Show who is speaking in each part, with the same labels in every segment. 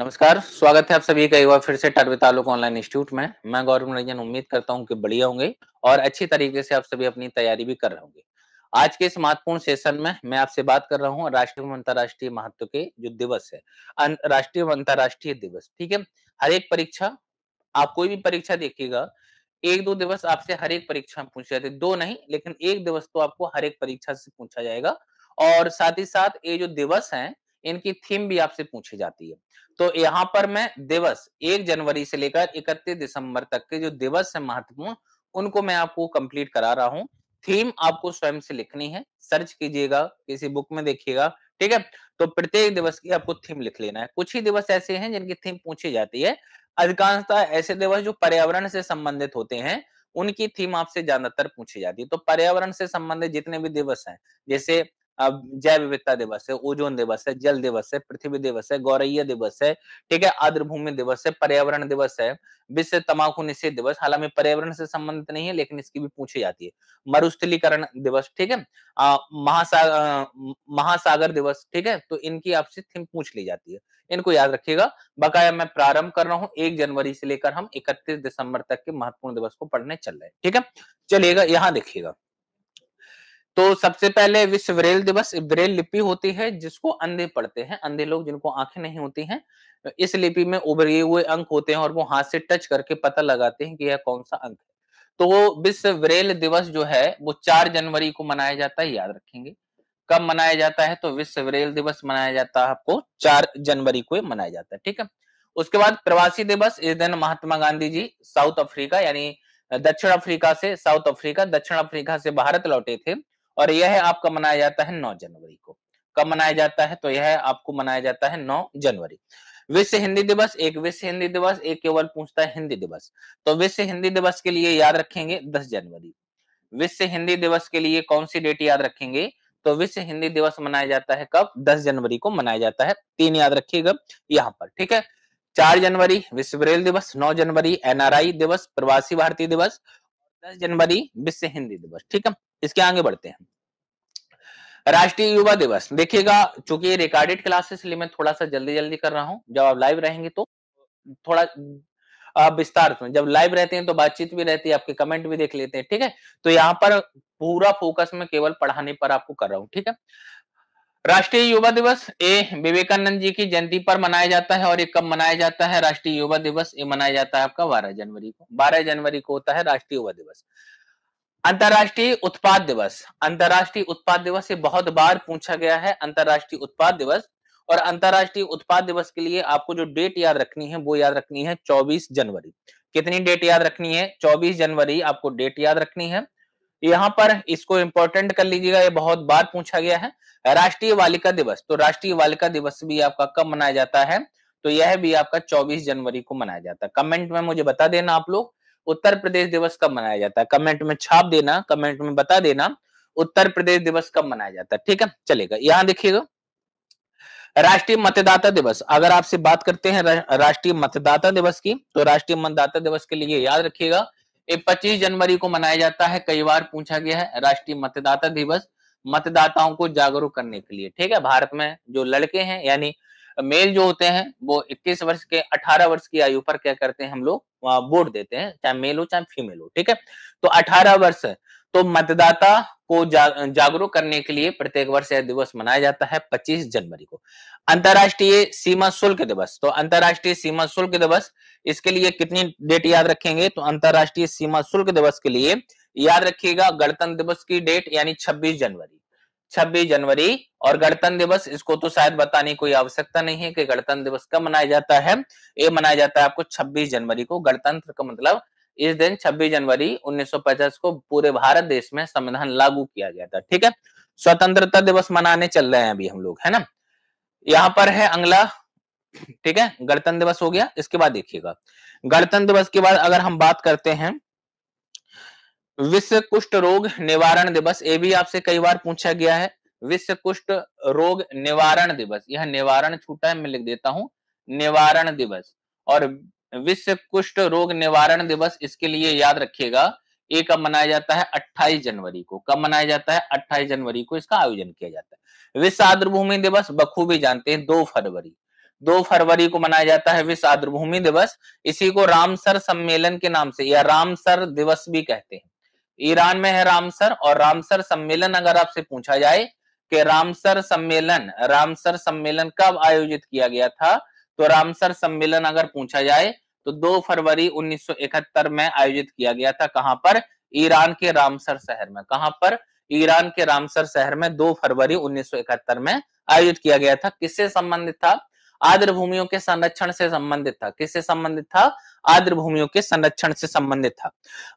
Speaker 1: नमस्कार स्वागत है आप सभी का एक बार फिर से टर्वे तालुक ऑनलाइन इंस्टीट्यूट में मैं गौरव रंजन उम्मीद करता हूं कि बढ़िया होंगे और अच्छी तरीके से आप सभी अपनी तैयारी भी कर रहे होंगे आज के इस महत्वपूर्ण सेशन में मैं आपसे बात कर रहा हूँ राष्ट्रीय अंतर्राष्ट्रीय महत्व के जो दिवस है राष्ट्रीय अंतर्राष्ट्रीय दिवस ठीक है हर एक परीक्षा आप कोई भी परीक्षा देखिएगा एक दो दिवस आपसे हर एक परीक्षा में पूछे जाते दो नहीं लेकिन एक दिवस तो आपको हर एक परीक्षा से पूछा जाएगा और साथ ही साथ ये जो दिवस हैं इनकी थीम भी आपसे पूछी जाती है तो यहाँ पर मैं दिवस एक जनवरी से लेकर इकतीस दिसंबर तक के जो दिवस है महत्वपूर्ण उनको मैं आपको कंप्लीट करा रहा हूँ थीम आपको स्वयं से लिखनी है सर्च कीजिएगा किसी बुक में देखिएगा ठीक है तो प्रत्येक दिवस की आपको थीम लिख लेना है कुछ ही दिवस ऐसे हैं जिनकी थीम पूछी जाती है अधिकांशतः ऐसे दिवस जो पर्यावरण से संबंधित होते हैं उनकी थीम आपसे ज्यादातर पूछी जाती है तो पर्यावरण से संबंधित जितने भी दिवस हैं जैसे अब जैव विविधता दिवस है ओजोन दिवस है जल दिवस है पृथ्वी दिवस है गौरैया दिवस है ठीक है भूमि दिवस है पर्यावरण दिवस है विश्व तमाकू निषेध दिवस हालांकि पर्यावरण से संबंधित नहीं है लेकिन इसकी भी पूछी जाती है मरुस्थलीकरण दिवस ठीक है महासागर महासागर दिवस ठीक है तो इनकी आपसे थीम पूछ ली जाती है इनको याद रखिएगा बकाया मैं प्रारंभ कर रहा हूँ एक जनवरी से लेकर हम इकतीस दिसंबर तक के महत्वपूर्ण दिवस को पढ़ने चल रहे हैं ठीक है चलिएगा यहाँ देखिएगा तो सबसे पहले विश्व ब्रेल दिवस ब्रेल लिपि होती है जिसको अंधे पढ़ते हैं अंधे लोग जिनको आंखें नहीं होती हैं इस लिपि में उभरे हुए अंक होते हैं और वो हाथ से टच करके पता लगाते हैं कि यह कौन सा अंक है तो विश्व ब्रेल दिवस जो है वो चार जनवरी को मनाया जाता है याद रखेंगे कब मनाया जाता है तो विश्व ब्रेल दिवस मनाया जाता है आपको चार जनवरी को मनाया जाता है ठीक है उसके बाद प्रवासी दिवस इस दिन महात्मा गांधी जी साउथ अफ्रीका यानी दक्षिण अफ्रीका से साउथ अफ्रीका दक्षिण अफ्रीका से भारत लौटे थे और यह आपका मनाया जाता है नौ जनवरी को कब मनाया जाता है तो यह आपको मनाया जाता है नौ जनवरी विश्व हिंदी दिवस एक विश्व हिंदी दिवस एक केवल पूछता है हिंदी दिवस तो विश्व हिंदी दिवस के लिए याद रखेंगे दस जनवरी विश्व हिंदी दिवस के लिए कौन सी डेट याद रखेंगे तो विश्व हिंदी दिवस मनाया जाता है कब 10 जनवरी को मनाया जाता है तीन याद रखिएगा यहाँ पर ठीक है चार जनवरी विश्व ब्रेल दिवस नौ जनवरी एनआरआई दिवस प्रवासी भारतीय दिवस दस जनवरी विश्व हिंदी दिवस ठीक है इसके आगे बढ़ते हैं राष्ट्रीय युवा दिवस देखिएगा चूंकि रिकॉर्डेड क्लासेस इसलिए मैं थोड़ा सा जल्दी जल्दी कर रहा हूं जब आप लाइव रहेंगे तो थोड़ा विस्तार में जब लाइव रहते हैं तो बातचीत भी रहती है आपके कमेंट भी देख लेते हैं ठीक है तो यहाँ पर पूरा फोकस में केवल पढ़ाने पर आपको कर रहा हूँ ठीक है राष्ट्रीय युवा दिवस ए विवेकानंद जी की जयंती पर मनाया जाता है और ये कब मनाया जाता है राष्ट्रीय युवा दिवस ये मनाया जाता है आपका बारह जनवरी को बारह जनवरी को होता है राष्ट्रीय युवा दिवस अंतर्राष्ट्रीय उत्पाद दिवस अंतर्राष्ट्रीय उत्पाद दिवस ये बहुत बार पूछा गया है अंतर्राष्ट्रीय उत्पाद दिवस और अंतर्राष्ट्रीय उत्पाद दिवस के लिए आपको जो डेट याद रखनी है वो याद रखनी है 24 जनवरी कितनी डेट याद रखनी है 24 जनवरी आपको डेट याद रखनी है यहाँ पर इसको इंपॉर्टेंट कर लीजिएगा ये बहुत बार पूछा गया है राष्ट्रीय बालिका दिवस तो राष्ट्रीय बालिका दिवस भी आपका कब मनाया जाता है तो यह भी आपका 24 जनवरी को मनाया जाता है कमेंट में मुझे बता देना आप लोग उत्तर प्रदेश दिवस कब मनाया जाता है कमेंट में छाप देना कमेंट में बता देना उत्तर प्रदेश दिवस कब मनाया जाता है ठीक है चलेगा यहाँ देखिएगा राष्ट्रीय मतदाता दिवस अगर आपसे बात करते हैं राष्ट्रीय मतदाता दिवस की तो राष्ट्रीय मतदाता दिवस के लिए याद रखिएगा ये 25 जनवरी को मनाया जाता है कई बार पूछा गया है राष्ट्रीय मतदाता दिवस मतदाताओं को जागरूक करने के लिए ठीक है भारत में जो लड़के हैं यानी मेल जो होते हैं वो 21 वर्ष के 18 वर्ष की आयु पर क्या करते हैं हम लोग वोट देते हैं चाहे मेल हो चाहे फीमेल हो ठीक है तो 18 वर्ष तो मतदाता को जा, जागरूक करने के लिए प्रत्येक वर्ष यह दिवस मनाया जाता है 25 जनवरी को अंतर्राष्ट्रीय सीमा शुल्क दिवस तो अंतर्राष्ट्रीय सीमा शुल्क दिवस इसके लिए कितनी डेट याद रखेंगे तो अंतर्राष्ट्रीय सीमा शुल्क दिवस के लिए याद रखिएगा गणतंत्र दिवस की डेट यानी 26 जनवरी 26 जनवरी और गणतंत्र दिवस इसको तो शायद बताने की कोई आवश्यकता नहीं है कि गणतंत्र दिवस कब मनाया जाता है ये मनाया जाता है आपको 26 जनवरी को गणतंत्र का मतलब इस दिन 26 जनवरी 1950 को पूरे भारत देश में संविधान लागू किया गया था ठीक है स्वतंत्रता दिवस मनाने चल रहे हैं अभी हम लोग है ना यहाँ पर है अंगला ठीक है गणतंत्र दिवस हो गया इसके बाद देखिएगा गणतंत्र दिवस के बाद अगर हम बात करते हैं विश्व कुष्ठ रोग निवारण दिवस ये भी आपसे कई बार पूछा गया है विश्व कुष्ठ रोग निवारण दिवस यह निवारण छूटा है मैं लिख देता हूं निवारण दिवस और विश्व कुष्ठ रोग निवारण दिवस इसके लिए याद रखिएगा ये कब मनाया जाता है 28 जनवरी को कब मनाया जाता है 28 जनवरी को इसका आयोजन किया जाता है विश्व आर्द्रभूमि दिवस बखूबी जानते हैं दो फरवरी दो फरवरी को मनाया जाता है विश्व आर्द्रभूमि दिवस इसी को रामसर सम्मेलन के नाम से या रामसर दिवस भी कहते हैं ईरान में है रामसर और रामसर सम्मेलन अगर आपसे पूछा जाए कि रामसर सम्मेलन रामसर सम्मेलन कब आयोजित किया गया था तो रामसर सम्मेलन अगर पूछा जाए तो 2 फरवरी 1971 में आयोजित किया गया था कहां पर ईरान के रामसर शहर में कहां पर ईरान के रामसर शहर में 2 फरवरी 1971 में आयोजित किया गया था किससे संबंधित था आर्द्र भूमियों के संरक्षण से संबंधित था किससे संबंधित था आर्द्र भूमियों के संरक्षण से संबंधित था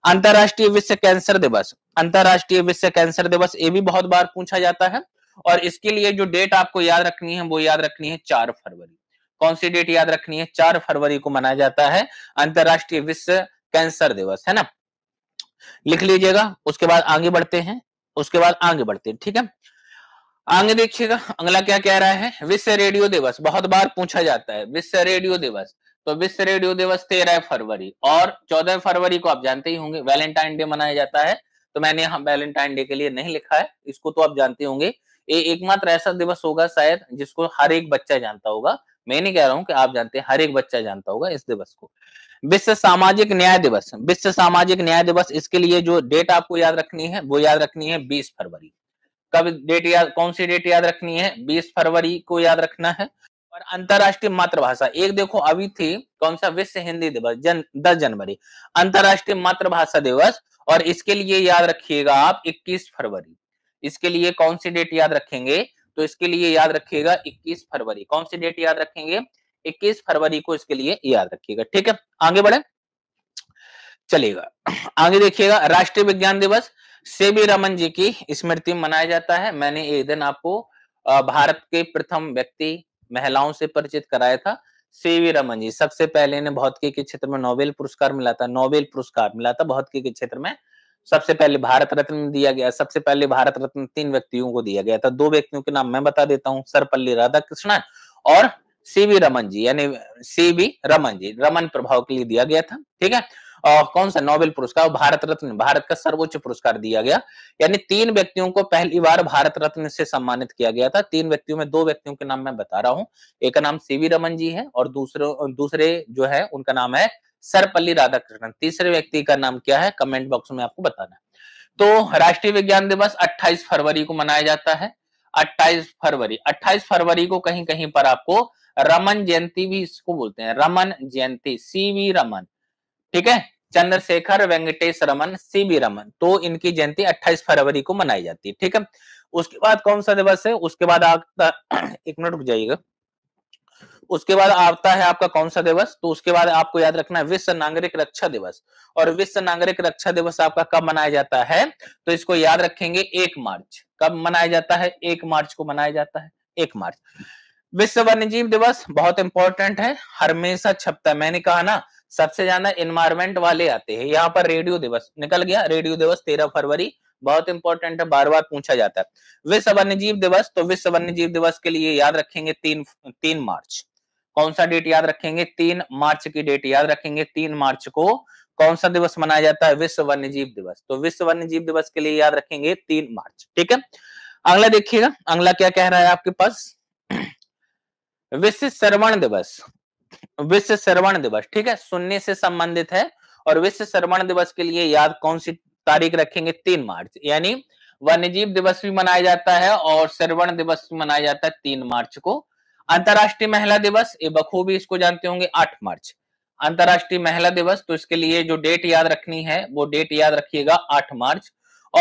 Speaker 1: अंतरराष्ट्रीय विश्व कैंसर दिवस अंतरराष्ट्रीय विश्व कैंसर दिवस ये भी बहुत बार पूछा जाता है और इसके लिए जो डेट आपको याद रखनी है वो याद रखनी है चार फरवरी कौन सी डेट याद रखनी है चार फरवरी को मनाया जाता है अंतरराष्ट्रीय विश्व कैंसर दिवस है ना लिख लीजिएगा उसके बाद आगे बढ़ते हैं उसके बाद आगे बढ़ते हैं ठीक है आगे देखिएगा अगला क्या कह रहा है विश्व रेडियो दिवस बहुत बार पूछा जाता है विश्व रेडियो दिवस तो विश्व रेडियो दिवस तेरह फरवरी और चौदह फरवरी को आप जानते ही होंगे वैलेंटाइन डे मनाया जाता है तो मैंने यहाँ वैलेंटाइन डे के लिए नहीं लिखा है इसको तो आप जानते होंगे ये एकमात्र ऐसा दिवस होगा शायद जिसको हर एक बच्चा जानता होगा मैं नहीं कह रहा हूँ कि आप जानते हैं हर एक बच्चा जानता होगा इस दिवस को विश्व सामाजिक न्याय दिवस विश्व सामाजिक न्याय दिवस इसके लिए जो डेट आपको याद रखनी है वो याद रखनी है बीस फरवरी कब डेट याद कौन सी डेट याद रखनी है 20 फरवरी को याद रखना है और अंतरराष्ट्रीय मातृभाषा एक देखो अभी थी कौन सा विश्व हिंदी दिवस जन दस जनवरी अंतरराष्ट्रीय मातृभाषा दिवस और इसके लिए याद रखिएगा आप 21 फरवरी इसके लिए कौन सी डेट याद रखेंगे तो इसके लिए याद रखिएगा 21 फरवरी कौन सी डेट याद रखेंगे 21 फरवरी को इसके लिए याद रखिएगा ठीक है आगे बढ़े चलेगा आगे देखिएगा राष्ट्रीय विज्ञान दिवस सेबी रमन जी की स्मृति मनाया जाता है मैंने एक दिन आपको भारत के प्रथम व्यक्ति महिलाओं से परिचित कराया था सीवी रमन जी सबसे पहले इन्हें भौतिकी के क्षेत्र में नोबेल पुरस्कार मिला था नोबेल पुरस्कार मिला था भौतिकी के क्षेत्र में सबसे पहले भारत रत्न दिया गया सबसे पहले भारत रत्न तीन व्यक्तियों को दिया गया था दो व्यक्तियों के नाम मैं बता देता हूँ सरपल्ली राधाकृष्णन और सीवी रमन जी यानी सीवी रमन जी रमन प्रभाव के लिए दिया गया था ठीक है और कौन सा नोबेल पुरस्कार भारत रत्न भारत का सर्वोच्च पुरस्कार दिया गया यानी तीन व्यक्तियों को पहली बार भारत रत्न से सम्मानित किया गया था तीन व्यक्तियों में दो व्यक्तियों के नाम मैं बता रहा हूँ एक का नाम सीवी रमन जी है और दूसरे दूसरे जो है उनका नाम है सरपल्ली राधाकृष्णन तीसरे व्यक्ति का नाम क्या है कमेंट बॉक्स में आपको बताना है तो राष्ट्रीय विज्ञान दिवस 28 फरवरी को मनाया जाता है 28 फरवरी 28 फरवरी को कहीं कहीं पर आपको रमन जयंती भी इसको बोलते हैं रमन जयंती सीवी रमन ठीक है चंद्रशेखर वेंकटेश रमन सी बी रमन तो इनकी जयंती 28 फरवरी को मनाई जाती है ठीक है उसके बाद कौन सा दिवस है उसके बाद आता एक मिनट रुक जाइएगा उसके बाद आता है आपका कौन सा दिवस तो उसके बाद आपको याद रखना है विश्व नागरिक रक्षा दिवस और विश्व नागरिक रक्षा दिवस आपका कब मनाया जाता है तो इसको याद रखेंगे एक मार्च कब मनाया जाता है एक मार्च को मनाया जाता है एक मार्च विश्व वन्यजीव दिवस बहुत इंपॉर्टेंट है हमेशा छपता है मैंने कहा ना सबसे ज्यादा इन्वायरमेंट वाले आते हैं यहाँ पर रेडियो दिवस निकल गया रेडियो दिवस तेरह फरवरी बहुत इंपॉर्टेंट है बार बार पूछा जाता है विश्व वन्यजीव दिवस तो विश्व वन्यजीव दिवस के लिए याद रखेंगे तीन तीन मार्च कौन सा डेट याद रखेंगे तीन मार्च की डेट याद रखेंगे तीन मार्च को कौन सा दिवस मनाया जाता है विश्व वन्यजीव दिवस तो विश्व वन्यजीव दिवस के लिए याद रखेंगे तीन मार्च ठीक है अगला देखिएगा अगला क्या कह रहा है आपके पास विश्व श्रवण दिवस विश्व श्रवण दिवस ठीक है सुनने से संबंधित है और विश्व श्रवण दिवस के लिए याद कौन सी तारीख रखेंगे तीन मार्च यानी वन्यजीव दिवस भी मनाया जाता है और श्रवण दिवस भी मनाया जाता है तीन मार्च को अंतर्राष्ट्रीय महिला दिवस ये बखूबी इसको जानते होंगे आठ मार्च अंतर्राष्ट्रीय महिला दिवस तो इसके लिए जो डेट याद रखनी है वो डेट याद रखिएगा आठ मार्च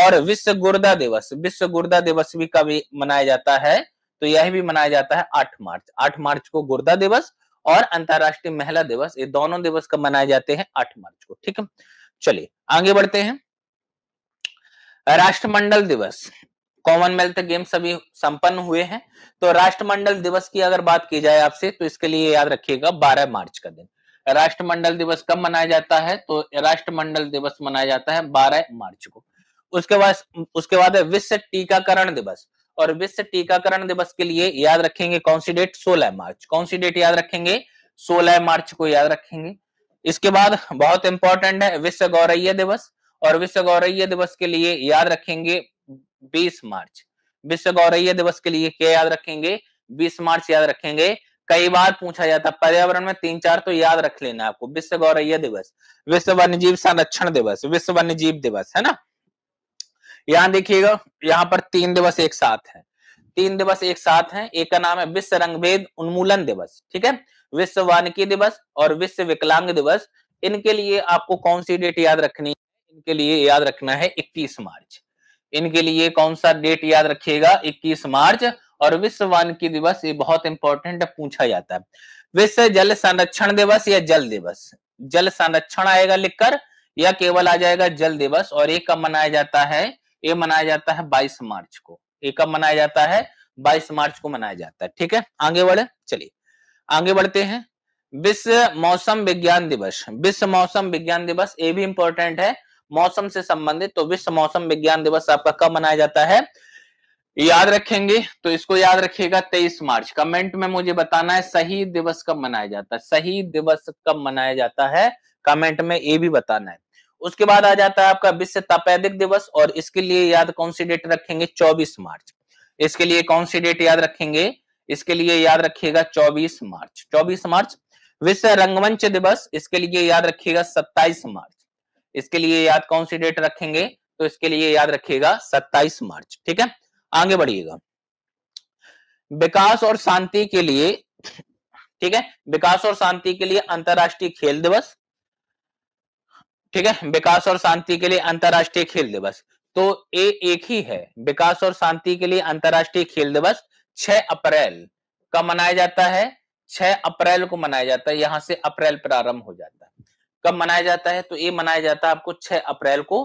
Speaker 1: और विश्व गुर्दा दिवस विश्व गुर्दा दिवस भी कभी मनाया जाता है तो यह भी मनाया जाता है आठ मार्च आठ मार्च को गुर्दा दिवस और अंतरराष्ट्रीय महिला दिवस ये दोनों दिवस कब मनाए जाते हैं आठ मार्च को ठीक है चलिए आगे बढ़ते हैं राष्ट्रमंडल दिवस कॉमनवेल्थ गेम्स सभी संपन्न हुए हैं तो राष्ट्रमंडल दिवस की अगर बात की जाए आपसे तो इसके लिए याद रखिएगा 12 मार्च का दिन राष्ट्रमंडल दिवस कब मनाया जाता है तो राष्ट्रमंडल दिवस मनाया जाता है 12 मार्च को उसके बाद उसके बाद है विश्व टीकाकरण दिवस और विश्व टीकाकरण दिवस के लिए याद रखेंगे कौन सी डेट सोलह मार्च कौन सी डेट याद रखेंगे सोलह मार्च को याद रखेंगे इसके बाद बहुत इंपॉर्टेंट है विश्व गौरैया दिवस और विश्व गौरैया दिवस के लिए याद रखेंगे 20 मार्च विश्व गौरैया दिवस के लिए क्या याद रखेंगे 20 मार्च याद रखेंगे कई बार पूछा जाता पर्यावरण में तीन चार तो याद रख लेना आपको विश्व गौरैया दिवस विश्व वन्यजीव संरक्षण दिवस विश्व वन्यजीव दिवस है ना यहाँ देखिएगा यहाँ पर तीन दिवस एक साथ है तीन दिवस एक साथ हैं एक का नाम है विश्व रंगभेद उन्मूलन दिवस ठीक है विश्व वानिकी दिवस और विश्व विकलांग दिवस इनके लिए आपको कौन सी डेट याद रखनी है इनके लिए याद रखना है 21 मार्च इनके लिए कौन सा डेट याद रखिएगा 21 मार्च और विश्व वानिकी दिवस ये बहुत इंपॉर्टेंट पूछा जाता है विश्व जल संरक्षण दिवस या जल दिवस जल संरक्षण आएगा लिखकर या केवल आ जाएगा जल दिवस और एक कब मनाया जाता है ये मनाया जाता है बाईस मार्च को ये कब मनाया जाता है बाईस मार्च को मनाया जाता है ठीक है आगे बढ़े चलिए आगे बढ़ते हैं विश्व मौसम विज्ञान दिवस विश्व मौसम विज्ञान दिवस ये भी इंपॉर्टेंट है मौसम से संबंधित तो विश्व मौसम विज्ञान दिवस आपका कब मनाया जाता है याद रखेंगे तो इसको याद रखिएगा 23 मार्च कमेंट में मुझे बताना है सही दिवस कब मनाया जाता है सही दिवस कब मनाया जाता है कमेंट में ये भी बताना है उसके बाद आ जाता है आपका विश्व तपेदिक दिवस और इसके लिए याद कौन सी डेट रखेंगे 24 मार्च इसके लिए कौन सी डेट याद रखेंगे इसके लिए याद रखिएगा 24 मार्च 24 मार्च विश्व रंगमंच दिवस इसके लिए याद रखिएगा 27 मार्च इसके लिए याद कौन सी डेट रखेंगे तो इसके लिए याद रखिएगा 27 मार्च ठीक है आगे बढ़िएगा विकास और शांति के लिए ठीक है विकास और शांति के लिए अंतर्राष्ट्रीय खेल दिवस ठीक है विकास और शांति के लिए अंतर्राष्ट्रीय खेल दिवस तो ए एक ही है विकास और शांति के लिए अंतर्राष्ट्रीय खेल दिवस 6 अप्रैल का मनाया जाता है 6 अप्रैल को मनाया जाता है यहां से अप्रैल प्रारंभ हो जाता है कब मनाया जाता है तो ये मनाया जाता है आपको 6 अप्रैल को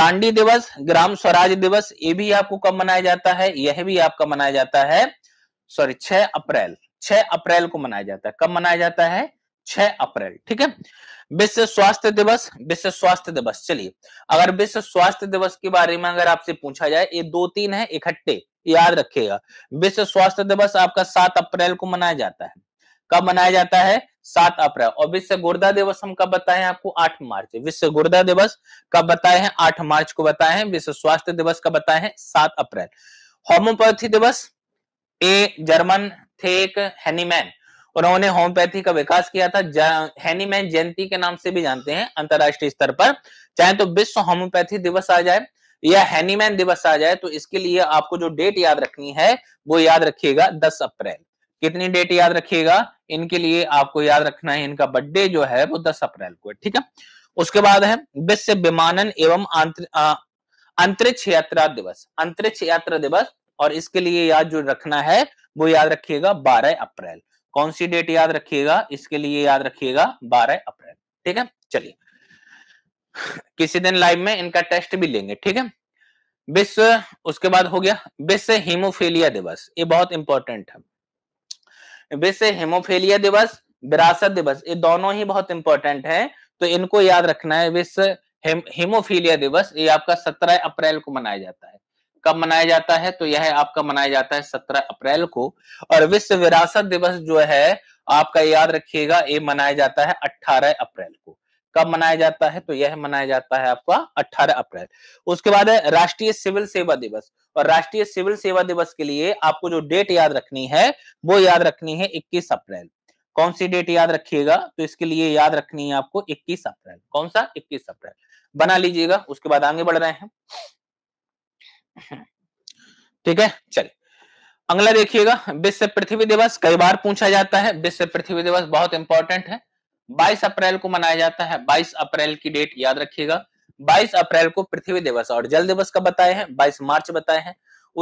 Speaker 1: दांडी दिवस ग्राम स्वराज दिवस ये भी आपको कब मनाया जाता है यह भी आपका मनाया जाता है सॉरी छह अप्रैल छह अप्रैल को मनाया जाता है कब मनाया जाता है छह अप्रैल ठीक है विश्व स्वास्थ्य दिवस विश्व स्वास्थ्य दिवस चलिए अगर विश्व स्वास्थ्य दिवस के बारे में अगर आपसे पूछा जाए ये दो तीन है इकट्ठे याद रखिएगा विश्व स्वास्थ्य दिवस आपका सात अप्रैल को मनाया जाता है कब मनाया जाता है सात अप्रैल और विश्व गुर्दा दिवस हम कब बताए हैं आपको आठ मार्च विश्व गुर्दा दिवस कब बताए हैं आठ मार्च को बताए हैं विश्व स्वास्थ्य दिवस कब बताए हैं सात अप्रैल होम्योपैथी दिवस ए जर्मन थेक हैनीमैन उन्होंने होम्योपैथी का विकास किया था हैनीमैन जयंती के नाम से भी जानते हैं अंतरराष्ट्रीय स्तर पर चाहे तो विश्व होम्योपैथी दिवस आ जाए या हैनीमैन दिवस आ जाए तो इसके लिए आपको जो डेट याद रखनी है वो याद रखिएगा दस अप्रैल कितनी डेट याद रखिएगा इनके लिए आपको याद रखना है इनका बर्थडे जो है वो दस अप्रैल को है ठीक है उसके बाद है विश्व विमानन एवं अंतरिक्ष यात्रा दिवस अंतरिक्ष यात्रा दिवस और इसके लिए याद जो रखना है वो याद रखिएगा बारह अप्रैल कौन सी डेट याद रखिएगा इसके लिए याद रखिएगा 12 अप्रैल ठीक है चलिए किसी दिन लाइव में इनका टेस्ट भी लेंगे ठीक है विश्व उसके बाद हो गया विश्व हिमोफेलिया दिवस ये बहुत इंपॉर्टेंट है विश्व हिमोफेलिया दिवस विरासत दिवस ये दोनों ही बहुत इंपॉर्टेंट है तो इनको याद रखना है विश्व हीमोफीलिया दिवस ये आपका सत्रह अप्रैल को मनाया जाता है कब मनाया जाता है तो यह आपका मनाया जाता है सत्रह अप्रैल को और विश्व विरासत दिवस जो है आपका याद रखिएगा ये मनाया जाता है अट्ठारह अप्रैल को कब मनाया जाता है तो यह मनाया जाता है आपका 18 अप्रैल उसके बाद है राष्ट्रीय सिविल सेवा दिवस और राष्ट्रीय सिविल सेवा दिवस के लिए आपको जो डेट याद रखनी है वो याद रखनी है 21 अप्रैल कौन सी डेट याद रखिएगा तो इसके लिए याद रखनी है आपको 21 अप्रैल कौन सा 21 अप्रैल बना लीजिएगा उसके बाद आगे बढ़ रहे हैं ठीक है चलिए अगला देखिएगा विश्व पृथ्वी दिवस कई बार पूछा जाता है विश्व पृथ्वी दिवस बहुत इंपॉर्टेंट है 22 अप्रैल को मनाया जाता है 22 अप्रैल की डेट याद रखिएगा 22 अप्रैल को पृथ्वी दिवस और जल दिवस का बताए हैं 22 मार्च बताए हैं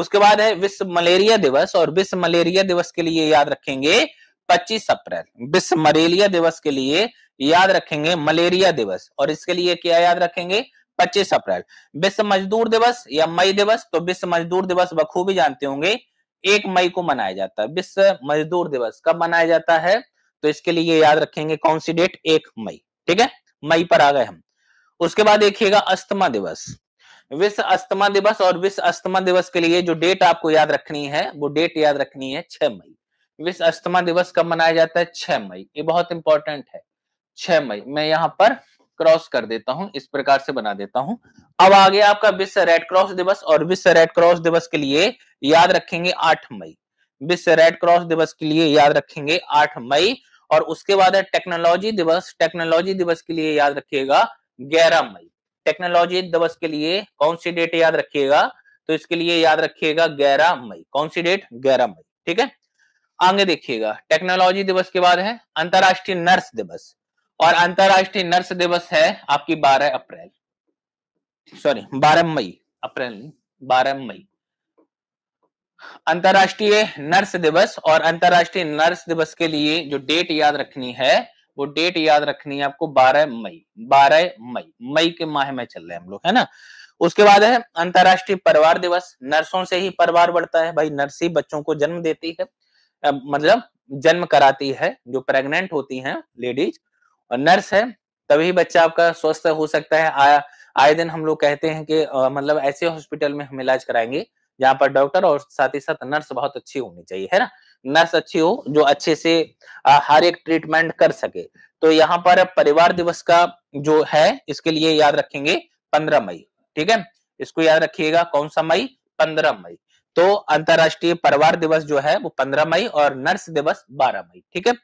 Speaker 1: उसके बाद है विश्व मलेरिया दिवस और विश्व मलेरिया दिवस के लिए याद रखेंगे 25 अप्रैल विश्व मलेरिया दिवस के लिए याद रखेंगे मलेरिया दिवस और इसके लिए क्या याद रखेंगे पच्चीस अप्रैल विश्व मजदूर दिवस या मई दिवस तो विश्व मजदूर दिवस बखूबी जानते होंगे एक मई को मनाया जाता है विश्व मजदूर दिवस कब मनाया जाता है तो इसके लिए याद रखेंगे कौन सी डेट एक मई ठीक है मई पर आ गए हम उसके बाद देखिएगा अस्थमा दिवस विश्व अस्थमा दिवस और विश्व अस्थमा दिवस के लिए जो डेट आपको याद रखनी है वो डेट याद रखनी है छह मई विश्व अस्थमा दिवस कब मनाया जाता है छह मई ये बहुत इंपॉर्टेंट है छह मई मैं यहाँ पर क्रॉस कर देता हूं इस प्रकार से बना देता हूं अब आगे आपका विश्व रेड क्रॉस दिवस और विश्व रेड क्रॉस दिवस के लिए याद रखेंगे आठ मई विश्व रेड क्रॉस दिवस के लिए याद रखेंगे आठ मई और उसके बाद है टेक्नोलॉजी दिवस टेक्नोलॉजी दिवस के लिए याद रखिएगा ग्यारह मई टेक्नोलॉजी दिवस के लिए कौन सी डेट याद रखिएगा तो इसके लिए याद रखिएगा ग्यारह मई कौन सी डेट ग्यारह मई ठीक है आगे देखिएगा टेक्नोलॉजी दिवस के बाद है अंतरराष्ट्रीय नर्स दिवस और अंतरराष्ट्रीय नर्स दिवस है आपकी 12 अप्रैल सॉरी 12 मई अप्रैल 12 मई अंतर्राष्ट्रीय नर्स दिवस और अंतरराष्ट्रीय नर्स दिवस के लिए जो डेट याद रखनी है वो डेट याद रखनी है आपको 12 मई 12 मई मई के माह में चल रहे हैं हम लोग है ना उसके बाद है अंतरराष्ट्रीय परिवार दिवस नर्सों से ही परिवार बढ़ता है भाई नर्स ही बच्चों को जन्म देती है मतलब जन्म कराती है जो प्रेग्नेंट होती हैं लेडीज और नर्स है तभी बच्चा आपका स्वस्थ हो सकता है आ, आए दिन हम लोग कहते हैं कि आ, मतलब ऐसे हॉस्पिटल में हम इलाज कराएंगे जहाँ पर डॉक्टर और साथ ही साथ नर्स बहुत अच्छी होनी चाहिए है ना नर्स अच्छी हो जो अच्छे से आ, हर एक ट्रीटमेंट कर सके तो यहाँ पर परिवार दिवस का जो है इसके लिए याद रखेंगे पंद्रह मई ठीक है इसको याद रखिएगा कौन सा मई पंद्रह मई तो अंतरराष्ट्रीय परिवार दिवस जो है वो पंद्रह मई और नर्स दिवस बारह मई ठीक है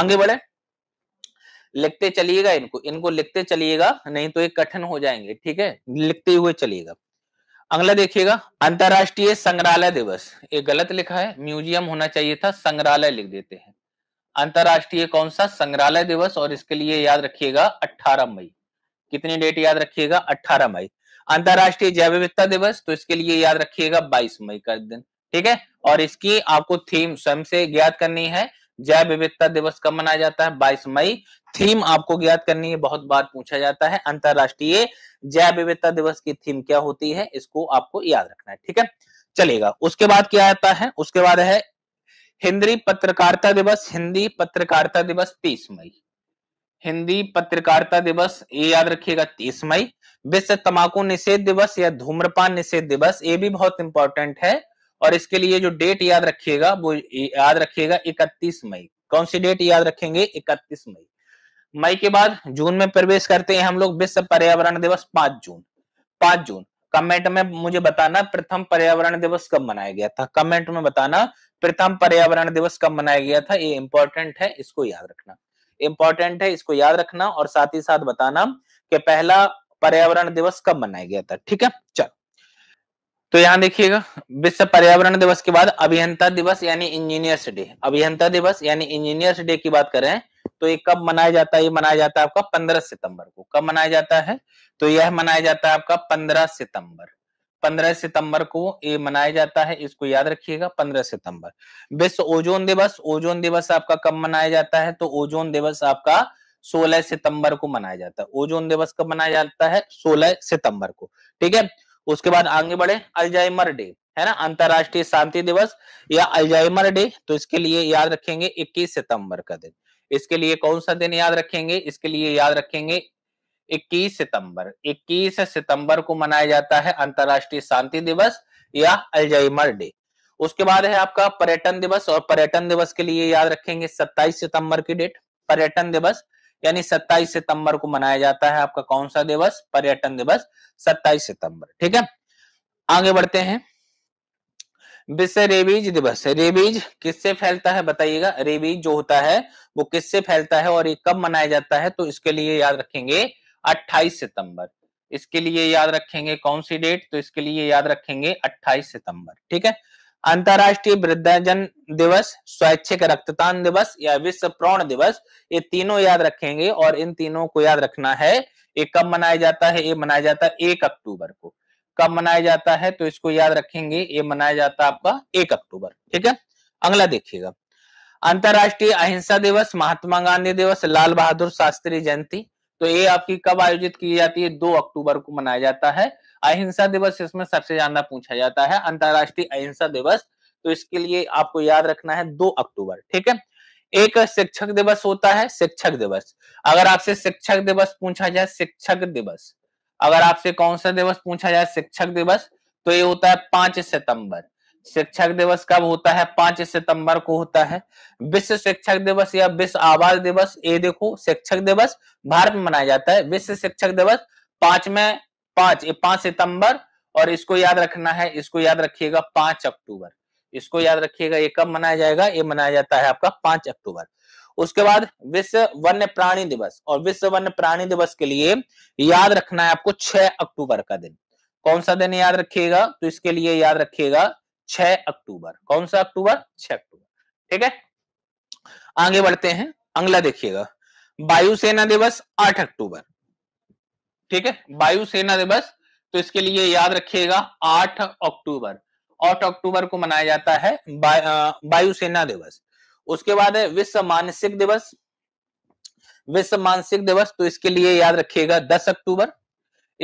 Speaker 1: आगे बढ़े लिखते चलिएगा इनको इनको लिखते चलिएगा नहीं तो ये कठिन हो जाएंगे ठीक है लिखते हुए चलिएगा अगला देखिएगा अंतरराष्ट्रीय संग्रहालय दिवस ये गलत लिखा है म्यूजियम होना चाहिए था संग्रहालय लिख देते हैं अंतरराष्ट्रीय कौन सा संग्रहालय दिवस और इसके लिए याद रखिएगा 18 मई कितनी डेट याद रखिएगा 18 मई अंतरराष्ट्रीय जैव विविधता दिवस तो इसके लिए याद रखिएगा 22 मई का दिन ठीक है और इसकी आपको थीम स्वयं से ज्ञात करनी है जैव विविधता दिवस कब मनाया जाता है 22 मई थीम आपको ज्ञात करनी है बहुत बार पूछा जाता है अंतरराष्ट्रीय जैव विविधता दिवस की थीम क्या होती है इसको आपको याद रखना है ठीक है चलेगा उसके बाद क्या आता है उसके बाद है हिंदी पत्रकारिता दिवस हिंदी पत्रकारिता दिवस तीस मई हिंदी पत्रकारिता दिवस ये याद रखिएगा तीस मई विश्व तमाकू निषेध दिवस या धूम्रपान निषेध दिवस ये भी बहुत इंपॉर्टेंट है और इसके लिए जो डेट याद रखिएगा वो याद रखिएगा इकतीस मई कौन सी डेट याद रखेंगे इकतीस मई मई के बाद जून में प्रवेश करते हैं हम लोग विश्व पर्यावरण दिवस पांच जून पांच जून कमेंट में मुझे बताना प्रथम पर्यावरण दिवस कब मनाया गया था कमेंट में बताना प्रथम पर्यावरण दिवस कब मनाया गया था ये इंपॉर्टेंट है इसको याद रखना इंपॉर्टेंट है इसको याद रखना और साथ ही साथ बताना कि पहला पर्यावरण दिवस कब मनाया गया था ठीक है चलो तो यहाँ देखिएगा विश्व पर्यावरण दिवस के बाद अभियंता दिवस यानी इंजीनियर्स डे अभियंता दिवस यानी इंजीनियर्स डे की बात करें तो ये कब मनाया जाता है ये मनाया जाता है आपका पंद्रह सितंबर को कब मनाया जाता है तो यह मनाया जाता है आपका पंद्रह सितंबर पंद्रह सितंबर को ये मनाया जाता है इसको याद रखिएगा पंद्रह सितंबर विश्व ओजोन दिवस ओजोन दिवस आपका कब मनाया जाता है तो ओजोन दिवस आपका सोलह सितंबर को मनाया जाता है ओजोन दिवस कब मनाया जाता है सोलह सितंबर को ठीक है उसके बाद आगे बढ़े अल्जाइमर डे है ना अंतरराष्ट्रीय शांति दिवस या अल्जाइमर डे तो इसके लिए याद रखेंगे 21 सितंबर का दिन इसके लिए कौन सा दिन याद रखेंगे इसके लिए याद रखेंगे 21 सितंबर 21 सितंबर को मनाया जाता है अंतरराष्ट्रीय शांति दिवस या अल्जाइमर डे उसके बाद है आपका पर्यटन दिवस और पर्यटन दिवस के लिए याद रखेंगे 27 सितंबर की डेट पर्यटन दिवस यानी 27 सितंबर को मनाया जाता है आपका कौन सा दिवस पर्यटन दिवस 27 सितंबर ठीक है आगे बढ़ते हैं विश्व रेबीज दिवस रेबीज किससे फैलता है बताइएगा रेबीज जो होता है वो किससे फैलता है और ये कब मनाया जाता है तो इसके लिए याद रखेंगे 28 सितंबर इसके लिए याद रखेंगे कौन सी डेट तो इसके लिए याद रखेंगे 28 सितंबर ठीक है अंतर्राष्ट्रीय वृद्धजन दिवस स्वैच्छिक रक्तदान दिवस या विश्व प्रौण दिवस ये तीनों याद रखेंगे और इन तीनों को याद रखना है ये कब मनाया जाता है ये मनाया जाता है एक अक्टूबर को कब मनाया जाता है तो इसको याद रखेंगे ये मनाया जाता है आपका एक अक्टूबर ठीक है अगला देखिएगा अंतर्राष्ट्रीय अहिंसा दिवस महात्मा गांधी दिवस लाल बहादुर शास्त्री जयंती तो ये आपकी कब आयोजित की जाती है दो अक्टूबर को मनाया जाता है अहिंसा दिवस इसमें सबसे ज्यादा पूछा जाता है अंतरराष्ट्रीय अहिंसा दिवस तो इसके लिए आपको याद रखना है दो अक्टूबर ठीक है एक शिक्षक दिवस होता है शिक्षक दिवस अगर आपसे शिक्षक दिवस पूछा जाए शिक्षक दिवस अगर आपसे कौन सा दिवस पूछा जाए शिक्षक दिवस तो ये होता है पांच सितंबर शिक्षक दिवस कब होता है पांच सितंबर को होता है विश्व शिक्षक दिवस या विश्व आवाज दिवस ये देखो शिक्षक दिवस भारत में मनाया जाता है विश्व शिक्षक दिवस पांच में पांच ये पांच सितंबर और इसको याद रखना है इसको याद रखिएगा पांच अक्टूबर इसको याद रखिएगा ये कब मनाया जाएगा ये मनाया जाता है आपका पांच अक्टूबर उसके बाद विश्व वन्य प्राणी दिवस और विश्व वन्य प्राणी दिवस के लिए याद रखना है आपको छह अक्टूबर का दिन कौन सा दिन याद रखिएगा तो इसके लिए याद रखिएगा छह अक्टूबर कौन सा अक्टूबर छह अक्टूबर ठीक है आगे बढ़ते हैं अगला देखिएगा वायुसेना दिवस आठ अक्टूबर ठीक है वायुसेना दिवस तो इसके लिए याद रखिएगा आठ अक्टूबर आठ अक्टूबर को मनाया जाता है वायुसेना दिवस उसके बाद है विश्व मानसिक दिवस विश्व मानसिक दिवस तो इसके लिए याद रखिएगा दस अक्टूबर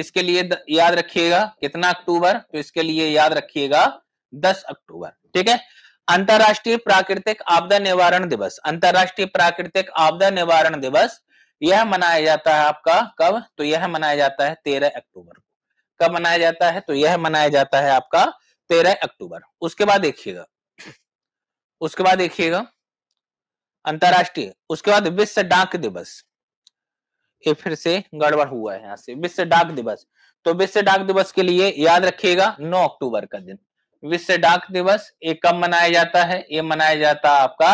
Speaker 1: इसके लिए याद रखिएगा कितना अक्टूबर तो इसके लिए याद रखिएगा दस अक्टूबर ठीक है अंतरराष्ट्रीय प्राकृतिक आपदा निवारण दिवस अंतरराष्ट्रीय प्राकृतिक आपदा निवारण दिवस यह मनाया जाता है आपका कब तो यह मनाया जाता है तेरह अक्टूबर को कब मनाया जाता है तो यह मनाया जाता है आपका तेरह अक्टूबर उसके बाद देखिएगा उसके बाद देखिएगा अंतरराष्ट्रीय उसके बाद विश्व डाक दिवस ये फिर से गड़बड़ हुआ है यहाँ से विश्व डाक दिवस तो विश्व डाक दिवस के लिए याद रखिएगा 9 अक्टूबर का दिन विश्व डाक दिवस ये कब मनाया जाता है ये मनाया जाता है आपका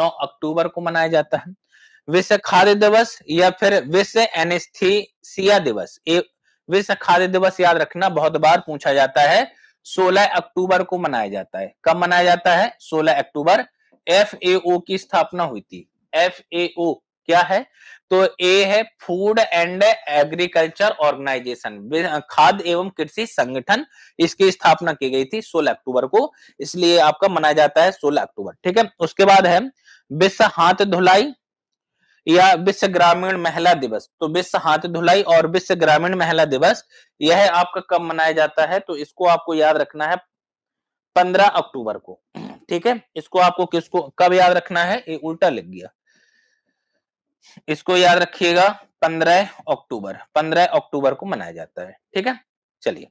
Speaker 1: 9 अक्टूबर को मनाया जाता है विश्व खाद्य दिवस या फिर विश्व एनेस्थीसिया दिवस विश्व खाद्य दिवस याद रखना बहुत बार पूछा जाता है 16 अक्टूबर को मनाया जाता है कब मनाया जाता है 16 अक्टूबर एफ की स्थापना हुई थी एफ क्या है तो ए है फूड एंड एग्रीकल्चर ऑर्गेनाइजेशन खाद्य एवं कृषि संगठन इसकी स्थापना की गई थी 16 अक्टूबर को इसलिए आपका मनाया जाता है 16 अक्टूबर ठीक है उसके बाद है विश्व हाथ धुलाई या विश्व ग्रामीण महिला दिवस तो विश्व हाथ धुलाई और विश्व ग्रामीण महिला दिवस यह आपका कब मनाया जाता है तो इसको आपको याद रखना है पंद्रह अक्टूबर को ठीक है इसको आपको किसको कब याद रखना है ये उल्टा लिख गया इसको याद रखिएगा पंद्रह अक्टूबर पंद्रह अक्टूबर को मनाया जाता है ठीक है चलिए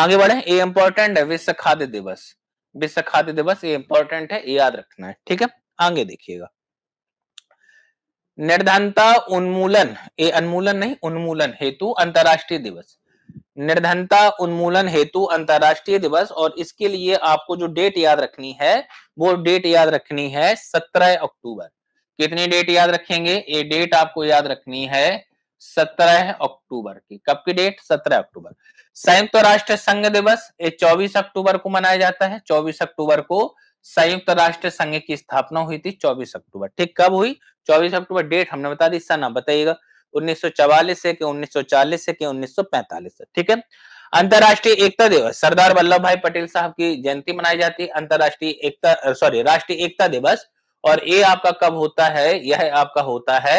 Speaker 1: आगे बढ़े ये इंपॉर्टेंट है विश्व खाद्य दिवस विश्व खाद्य दिवस ये इंपॉर्टेंट है याद रखना है ठीक है आगे देखिएगा निर्धनता उन्मूलन ये उन्मूलन नहीं उन्मूलन हेतु अंतर्राष्ट्रीय दिवस निर्धनता उन्मूलन हेतु अंतरराष्ट्रीय दिवस और इसके लिए आपको जो डेट याद रखनी है वो डेट याद रखनी है सत्रह अक्टूबर कितनी डेट याद रखेंगे ये डेट आपको याद रखनी है सत्रह अक्टूबर की कब की डेट सत्रह अक्टूबर संयुक्त राष्ट्र संघ दिवस ये चौबीस अक्टूबर को मनाया जाता है चौबीस अक्टूबर को संयुक्त राष्ट्र संघ की स्थापना हुई थी 24 अक्टूबर ठीक कब हुई चौबीस अक्टूबर डेट हमने बता दी सना बताइएगा 1944 से कि 1940 से कि 1945 से ठीक है अंतर्राष्ट्रीय एकता दिवस सरदार वल्लभ भाई पटेल साहब की जयंती मनाई जाती है अंतर्राष्ट्रीय एकता सॉरी राष्ट्रीय एकता दिवस और ये आपका कब होता है यह आपका होता है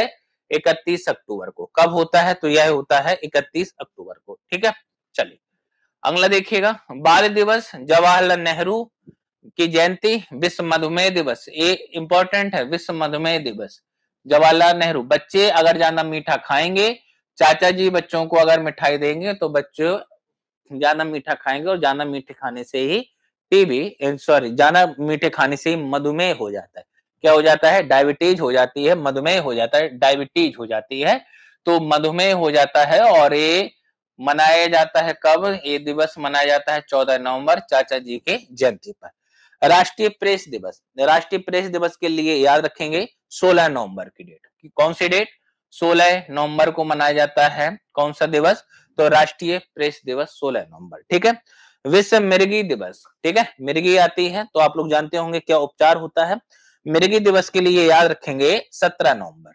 Speaker 1: 31 अक्टूबर को कब होता है तो यह होता है 31 अक्टूबर को ठीक है चलिए अगला देखिएगा बाल दिवस जवाहरलाल नेहरू की जयंती विश्व मधुमेह दिवस ये इंपॉर्टेंट है विश्व मधुमेह दिवस जवाहरलाल नेहरू बच्चे अगर ज्यादा मीठा खाएंगे चाचा जी बच्चों को अगर मिठाई देंगे तो बच्चे ज्यादा मीठा खाएंगे और ज्यादा मीठे खाने से ही टीबी सॉरी ज्यादा मीठे खाने से ही मधुमेह हो जाता है क्या हो जाता है डायबिटीज हो जाती है मधुमेह हो जाता है डायबिटीज हो जाती है तो मधुमेह हो जाता है और ये मनाया जाता है कब ये दिवस मनाया जाता है चौदह नवंबर चाचा जी के जयंती पर राष्ट्रीय प्रेस दिवस राष्ट्रीय प्रेस दिवस के लिए याद रखेंगे 16 नवंबर की डेट कौन सी डेट 16 नवंबर को मनाया जाता है कौन सा दिवस तो राष्ट्रीय प्रेस दिवस 16 नवंबर ठीक है विश्व मिर्गी दिवस ठीक है मिर्गी आती है तो आप लोग जानते होंगे क्या उपचार होता है मिर्गी दिवस के लिए याद रखेंगे 17 नवंबर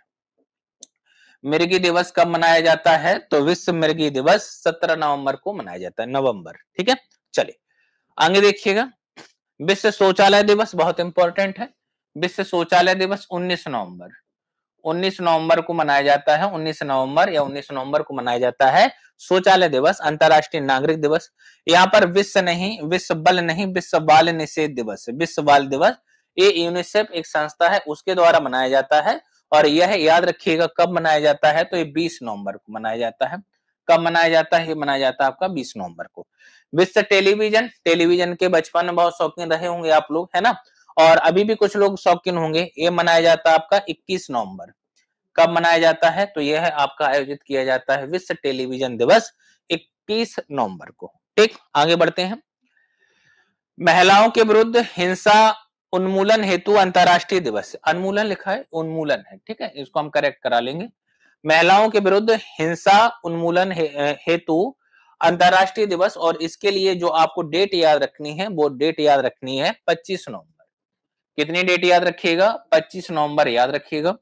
Speaker 1: मिर्गी दिवस कब मनाया जाता है तो विश्व मिर्गी दिवस 17 नवंबर को मनाया जाता है नवंबर ठीक है चलिए आगे देखिएगा विश्व शौचालय दिवस बहुत इंपॉर्टेंट है विश्व शौचालय दिवस 19 नवंबर 19 नवंबर को मनाया जाता है 19 नवंबर या 19 नवंबर को मनाया जाता है शौचालय दिवस अंतरराष्ट्रीय नागरिक दिवस यहाँ पर विश्व नहीं विश्व बल नहीं विश्व बाल निषेध दिवस विश्व बाल दिवस ये यूनिसेफ एक संस्था है उसके द्वारा मनाया जाता है और यह याद रखिएगा कब मनाया जाता है तो ये 20 नवंबर को मनाया जाता है कब मनाया जाता है ये मनाया जाता है आपका 20 नवंबर को विश्व टेलीविजन टेलीविजन के बचपन में बहुत शौकीन रहे होंगे आप लोग है ना और अभी भी कुछ लोग शौकीन होंगे ये मनाया जाता है आपका 21 नवंबर कब मनाया जाता है तो यह है आपका आयोजित किया जाता है विश्व टेलीविजन दिवस 21 नवंबर को ठीक आगे बढ़ते हैं महिलाओं के विरुद्ध हिंसा उन्मूलन हेतु अंतर्राष्ट्रीय दिवस उन्मूलन लिखा है उन्मूलन है ठीक है इसको हम करेक्ट करा लेंगे महिलाओं के विरुद्ध हिंसा उन्मूलन हेतु हे अंतर्राष्ट्रीय दिवस और इसके लिए जो आपको डेट याद रखनी है वो डेट याद रखनी है 25 नवंबर कितनी डेट याद रखिएगा 25 नवंबर याद रखिएगा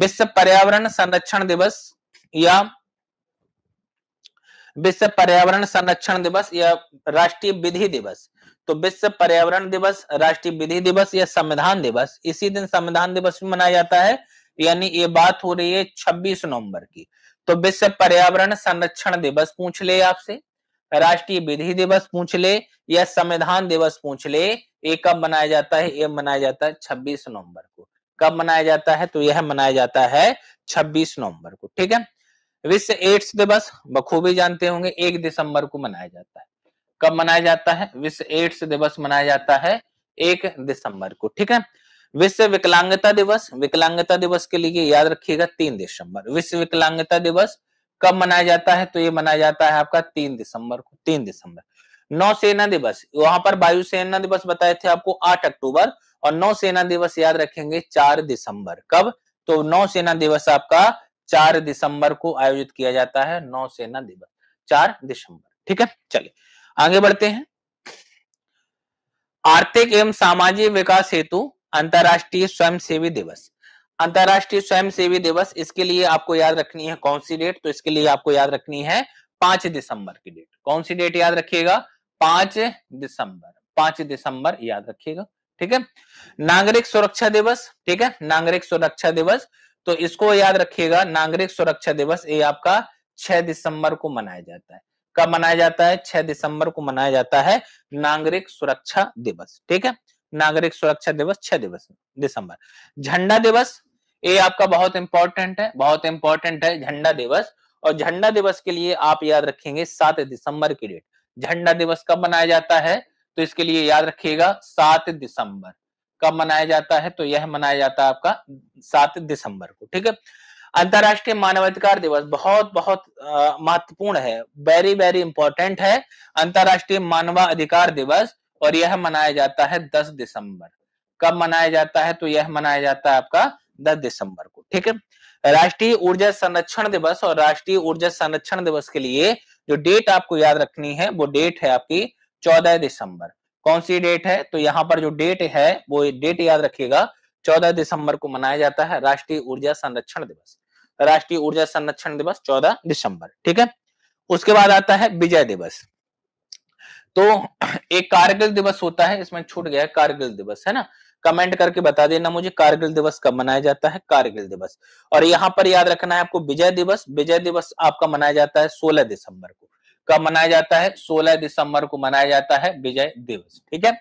Speaker 1: विश्व पर्यावरण संरक्षण दिवस या विश्व पर्यावरण संरक्षण दिवस या राष्ट्रीय विधि दिवस तो विश्व पर्यावरण दिवस राष्ट्रीय विधि दिवस या संविधान दिवस इसी दिन संविधान दिवस भी मनाया जाता है यानी ये बात हो रही है 26 नवंबर की तो विश्व पर्यावरण संरक्षण दिवस पूछ ले आपसे राष्ट्रीय विधि दिवस पूछ ले या संविधान दिवस पूछ ले ये कब मनाया जाता है ये मनाया जाता है छब्बीस नवंबर को कब मनाया जाता है तो यह मनाया जाता है छब्बीस नवंबर को ठीक है विश्व एड्स दिवस बखूबी जानते होंगे एक दिसंबर को मनाया जाता है कब मनाया जाता है विश्व एड्स दिवस मनाया जाता है एक दिसंबर को ठीक है विश्व विकलांगता दिवस विकलांगता दिवस के लिए याद रखिएगा तीन दिसंबर विश्व विकलांगता दिवस कब मनाया जाता है तो ये मनाया जाता है आपका तीन दिसंबर को तीन दिसंबर नौसेना दिवस वहां पर वायुसेना दिवस बताए थे आपको आठ अक्टूबर और नौसेना दिवस याद रखेंगे चार दिसंबर कब तो नौसेना दिवस आपका चार दिसंबर को आयोजित किया जाता है नौसेना दिवस चार दिसंबर ठीक है चलिए आगे बढ़ते हैं आर्थिक एवं सामाजिक विकास हेतु अंतर्राष्ट्रीय सेवी दिवस स्वयं स्वयंसेवी दिवस इसके लिए आपको याद रखनी है कौन सी डेट तो इसके लिए आपको याद रखनी है पांच दिसंबर की डेट कौन सी डेट याद रखिएगा पांच दिसंबर पांच दिसंबर याद रखिएगा ठीक है नागरिक सुरक्षा दिवस ठीक है नागरिक सुरक्षा दिवस तो इसको याद रखिएगा नागरिक सुरक्षा दिवस ये आपका छह दिसंबर को मनाया जाता है कब मनाया जाता है छह दिसंबर को मनाया जाता है नागरिक सुरक्षा दिवस ठीक है नागरिक सुरक्षा दिवस छह दिवस दिसंबर झंडा दिवस ये आपका बहुत इंपॉर्टेंट है बहुत इंपॉर्टेंट है झंडा दिवस और झंडा दिवस के लिए आप याद रखेंगे सात दिसंबर की डेट झंडा दिवस कब मनाया जाता है तो इसके लिए याद रखिएगा सात दिसंबर कब मनाया जाता है तो यह मनाया जाता है आपका सात दिसंबर को ठीक है अंतरराष्ट्रीय मानवाधिकार दिवस बहुत बहुत महत्वपूर्ण है वेरी वेरी इंपॉर्टेंट है अंतरराष्ट्रीय मानवाधिकार दिवस और यह मनाया जाता है 10 दिसंबर कब मनाया जाता है तो यह मनाया जाता है आपका 10 दिसंबर को ठीक है राष्ट्रीय ऊर्जा संरक्षण दिवस और राष्ट्रीय ऊर्जा संरक्षण दिवस के लिए जो डेट आपको याद रखनी है वो डेट है आपकी 14 दिसंबर कौन सी डेट है तो यहाँ पर जो डेट है वो डेट याद रखिएगा 14 दिसंबर को मनाया जाता है राष्ट्रीय ऊर्जा संरक्षण दिवस राष्ट्रीय ऊर्जा संरक्षण दिवस 14 दिसंबर ठीक है उसके बाद आता है विजय दिवस तो एक कारगिल दिवस होता है इसमें छूट गया कारगिल दिवस है ना कमेंट करके बता देना मुझे कारगिल दिवस कब मनाया जाता है कारगिल दिवस और यहाँ पर याद रखना है आपको विजय दिवस विजय दिवस आपका मनाया जाता है 16 दिसंबर को कब मनाया जाता है 16 दिसंबर को मनाया जाता है विजय दिवस ठीक है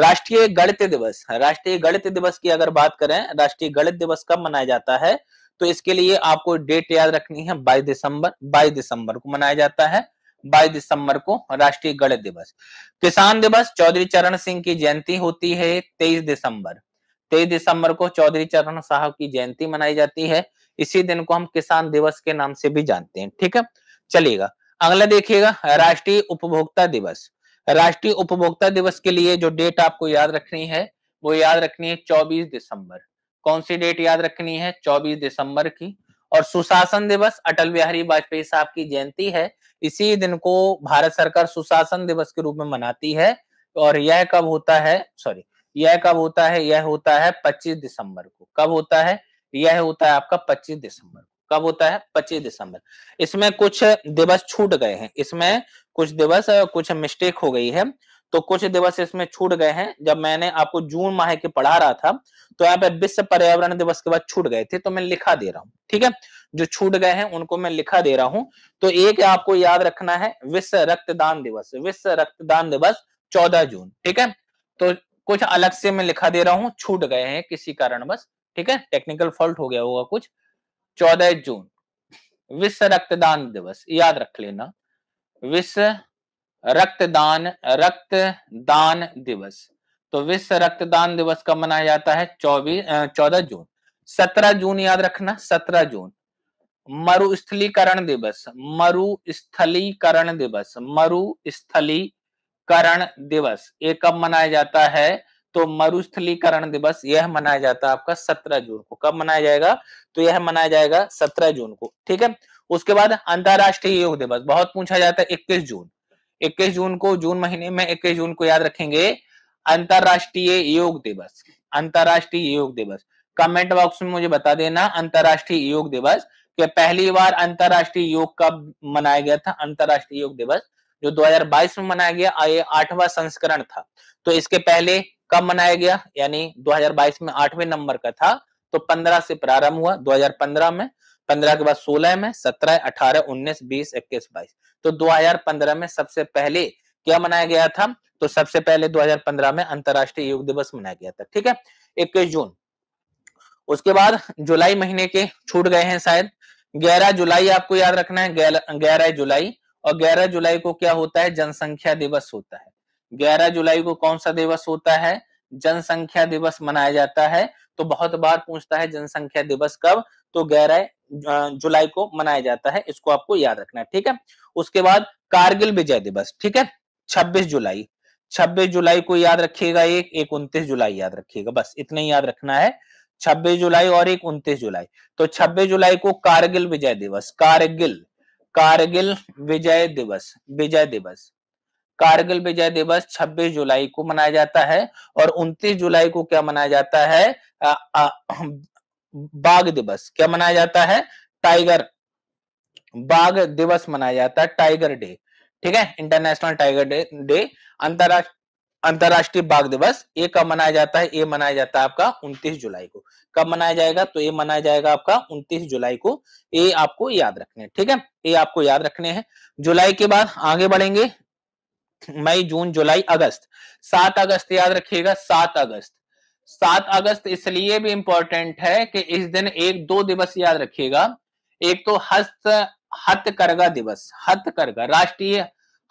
Speaker 1: राष्ट्रीय गणित दिवस राष्ट्रीय गणित दिवस की अगर बात करें राष्ट्रीय गणित दिवस कब मनाया जाता है तो इसके लिए आपको डेट याद रखनी है बाईस दिसंबर बाईस दिसंबर को मनाया जाता है बाईस दिसंबर को राष्ट्रीय गणित दिवस किसान दिवस चौधरी चरण सिंह की जयंती होती है तेईस दिसंबर तेईस दिसंबर को चौधरी चरण साहब की जयंती मनाई जाती है इसी दिन को हम किसान दिवस के नाम से भी जानते हैं ठीक है चलिएगा अगला देखिएगा राष्ट्रीय उपभोक्ता दिवस राष्ट्रीय उपभोक्ता दिवस के लिए जो डेट आपको याद रखनी है वो याद रखनी है 24 दिसंबर कौन सी डेट याद रखनी है 24 दिसंबर की और सुशासन दिवस अटल बिहारी वाजपेयी साहब की जयंती है इसी दिन को भारत सरकार सुशासन दिवस के रूप में मनाती है और यह कब होता है सॉरी यह कब होता है यह होता है 25 दिसंबर को कब होता है यह होता है आपका 25 दिसंबर को कब होता है 25 दिसंबर इसमें कुछ दिवस छूट गए हैं इसमें कुछ दिवस कुछ मिस्टेक हो गई है तो कुछ दिवस इसमें छूट गए हैं जब मैंने आपको जून माह के पढ़ा रहा था तो यहाँ पे विश्व पर्यावरण दिवस के बाद छूट गए थे तो मैं लिखा दे रहा हूँ ठीक है जो छूट गए हैं उनको मैं लिखा दे रहा हूँ तो एक आपको याद रखना है विश्व रक्तदान दिवस विश्व रक्तदान दिवस चौदह जून ठीक है तो कुछ अलग से मैं लिखा दे रहा हूँ छूट गए हैं किसी बस ठीक है टेक्निकल फॉल्ट हो गया होगा कुछ चौदह जून विश्व रक्तदान दिवस याद रख लेना विश्व रक्तदान रक्तदान दिवस तो विश्व रक्तदान दिवस कब मनाया जाता है चौबीस चौदह जून सत्रह जून याद रखना सत्रह जून मरुस्थलीकरण दिवस मरुस्थलीकरण दिवस मरुस्थलीकरण दिवस ये कब मनाया जाता है तो मरुस्थलीकरण दिवस यह मनाया जाता है आपका सत्रह जून को कब मनाया जाएगा तो यह मनाया जाएगा सत्रह जून को ठीक है उसके बाद अंतरराष्ट्रीय योग दिवस बहुत पूछा जाता है इक्कीस जून 21 जून को जून महीने में 21 जून को याद रखेंगे अंतरराष्ट्रीय योग दिवस अंतरराष्ट्रीय योग दिवस कमेंट बॉक्स में मुझे बता देना अंतरराष्ट्रीय योग दिवस कि पहली बार अंतरराष्ट्रीय योग कब मनाया गया था अंतरराष्ट्रीय योग दिवस जो 2022 में मनाया गया ये आठवां संस्करण था तो इसके पहले कब मनाया गया यानी 2022 में आठवें नंबर का था तो 15 से प्रारंभ हुआ 2015 में पंद्रह के बाद सोलह में सत्रह अठारह उन्नीस बीस इक्कीस बाईस तो दो हजार पंद्रह में सबसे पहले क्या मनाया गया था तो सबसे पहले दो हजार पंद्रह में अंतरराष्ट्रीय योग दिवस मनाया गया था ठीक है इक्कीस जून उसके बाद जुलाई महीने के छूट गए हैं शायद ग्यारह जुलाई आपको याद रखना है ग्यारह जुलाई और ग्यारह जुलाई को क्या होता है जनसंख्या दिवस होता है ग्यारह जुलाई को कौन सा दिवस होता है जनसंख्या दिवस मनाया जाता है तो बहुत बार पूछता है जनसंख्या दिवस कब तो ग्यारह जुलाई को मनाया जाता है इसको आपको याद रखना है ठीक है उसके बाद कारगिल विजय दिवस ठीक है 26 जुलाई 26 जुलाई को याद रखिएगा एक एक उन्तीस जुलाई याद रखिएगा बस इतने ही याद रखना है 26 जुलाई और एक उन्तीस जुलाई तो 26 जुलाई को कारगिल विजय दिवस कारगिल कारगिल विजय दिवस विजय दिवस कारगिल विजय दिवस 26 जुलाई को मनाया जाता है और 29 जुलाई को क्या मनाया जाता है बाघ दिवस क्या मनाया जाता है टाइगर बाघ दिवस मनाया जाता है टाइगर डे ठीक है इंटरनेशनल टाइगर डे डे अंतरराष्ट्रीय अंतरराष्ट्रीय बाघ दिवस ये कब मनाया जाता है ये मनाया जाता है आपका 29 जुलाई को कब मनाया जाएगा तो ये मनाया जाएगा आपका 29 जुलाई को ये आपको याद रखने ठीक है ये आपको याद रखने हैं जुलाई के बाद आगे बढ़ेंगे मई जून जुलाई अगस्त सात अगस्त याद रखिएगा सात अगस्त सात अगस्त इसलिए भी इंपॉर्टेंट है कि इस दिन एक दो दिवस याद रखिएगा एक तो हस्त हथकरघा दिवस हथकरघा राष्ट्रीय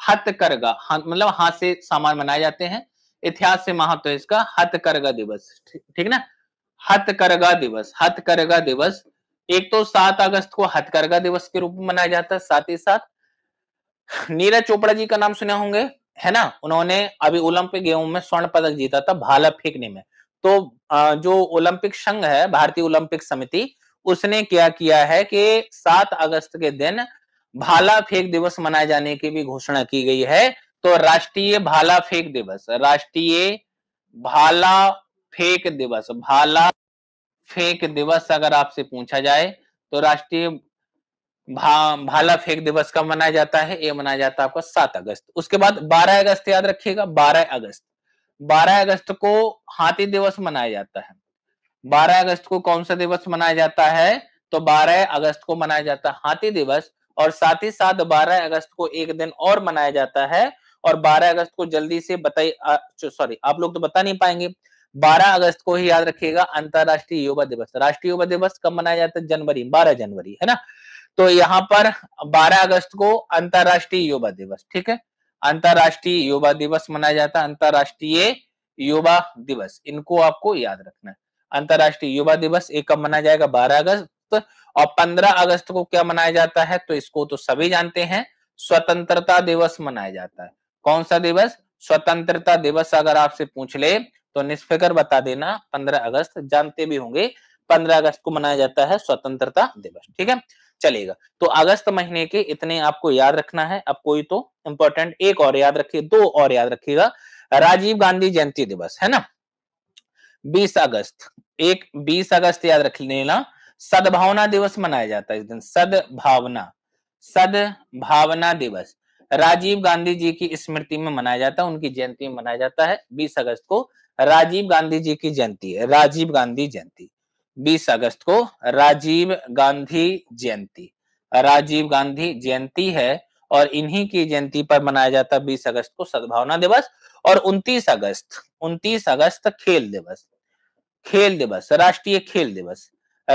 Speaker 1: हथकरघा मतलब हाथ से सामान बनाए जाते हैं इतिहास से महत्व है इसका हथकरघा दिवस ठीक ना हथकरघा दिवस हथकरघा दिवस एक तो सात अगस्त को हथकरघा दिवस के रूप में मनाया जाता है साथ ही साथ नीरज चोपड़ा जी का नाम सुने होंगे है ना उन्होंने अभी ओलंपिक गेम में स्वर्ण पदक जीता था भाला फेंकने में तो जो ओलंपिक संघ है भारतीय ओलंपिक समिति उसने क्या किया है कि 7 अगस्त के दिन भाला फेंक दिवस मनाए जाने की भी घोषणा की गई है तो राष्ट्रीय भाला फेंक दिवस राष्ट्रीय भाला फेंक दिवस भाला फेंक दिवस अगर आपसे पूछा जाए तो राष्ट्रीय भा, भाला फेंक दिवस कब मनाया जाता है ये मनाया जाता है आपका सात अगस्त उसके बाद बारह अगस्त याद रखिएगा बारह अगस्त बारह अगस्त को हाथी दिवस मनाया जाता है बारह अगस्त को कौन सा दिवस मनाया जाता है तो बारह अगस्त को मनाया जाता है हाथी दिवस और साथ ही साथ बारह अगस्त को एक दिन और मनाया जाता है और बारह अगस्त को जल्दी से बताइए सॉरी आप लोग तो बता नहीं पाएंगे 12 अगस्त को ही याद रखिएगा अंतरराष्ट्रीय युवा दिवस राष्ट्रीय युवा दिवस कब मनाया जाता है जनवरी 12 जनवरी है ना तो यहाँ पर 12 अगस्त को अंतरराष्ट्रीय युवा दिवस ठीक है अंतरराष्ट्रीय युवा दिवस मनाया जाता है अंतरराष्ट्रीय युवा दिवस इनको आपको याद रखना है अंतरराष्ट्रीय युवा दिवस एक कब मनाया जाएगा बारह अगस्त और पंद्रह अगस्त को क्या मनाया जाता है तो इसको तो सभी जानते हैं स्वतंत्रता दिवस मनाया जाता है कौन सा दिवस स्वतंत्रता दिवस अगर आपसे पूछ ले तो निष्फिकर बता देना 15 अगस्त जानते भी होंगे 15 अगस्त को मनाया जाता है स्वतंत्रता दिवस ठीक है चलेगा तो अगस्त महीने के इतने आपको याद रखना है अब कोई तो इंपॉर्टेंट एक और याद रखिए दो और याद रखिएगा राजीव गांधी जयंती दिवस है ना 20 अगस्त एक 20 अगस्त याद रख लेना सद्भावना दिवस मनाया जाता है इस दिन सद्भावना सद्भावना दिवस राजीव गांधी जी की स्मृति में मनाया जाता है उनकी जयंती में मनाया जाता है 20 अगस्त को राजीव गांधी जी की जयंती है राजीव गांधी जयंती 20 अगस्त को राजीव गांधी जयंती राजीव गांधी जयंती है और इन्हीं की जयंती पर मनाया जाता है बीस अगस्त को सद्भावना दिवस और उनतीस अगस्त उनतीस अगस्त खेल दिवस खेल दिवस राष्ट्रीय खेल दिवस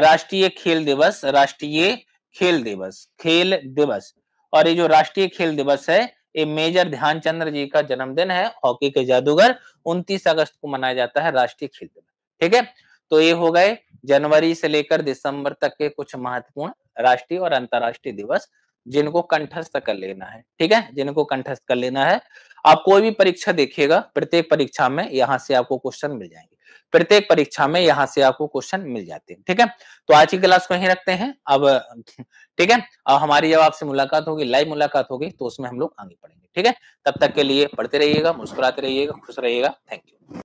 Speaker 1: राष्ट्रीय खेल दिवस राष्ट्रीय खेल दिवस खेल दिवस और ये जो राष्ट्रीय खेल दिवस है ये मेजर ध्यानचंद्र जी का जन्मदिन है हॉकी के जादूगर 29 अगस्त को मनाया जाता है राष्ट्रीय खेल दिवस ठीक है तो ये हो गए जनवरी से लेकर दिसंबर तक के कुछ महत्वपूर्ण राष्ट्रीय और अंतर्राष्ट्रीय दिवस जिनको कंठस्थ कर लेना है ठीक है जिनको कंठस्थ कर लेना है आप कोई भी परीक्षा देखिएगा प्रत्येक परीक्षा में यहाँ से आपको क्वेश्चन मिल जाएंगे प्रत्येक परीक्षा में यहाँ से आपको क्वेश्चन मिल जाते हैं ठीक है तो आज की क्लास को यहीं रखते हैं अब ठीक है अब हमारी जब आपसे मुलाकात होगी लाइव मुलाकात होगी तो उसमें हम लोग आगे पढ़ेंगे ठीक है तब तक के लिए पढ़ते रहिएगा मुस्कुराते रहिएगा खुश रहिएगा थैंक यू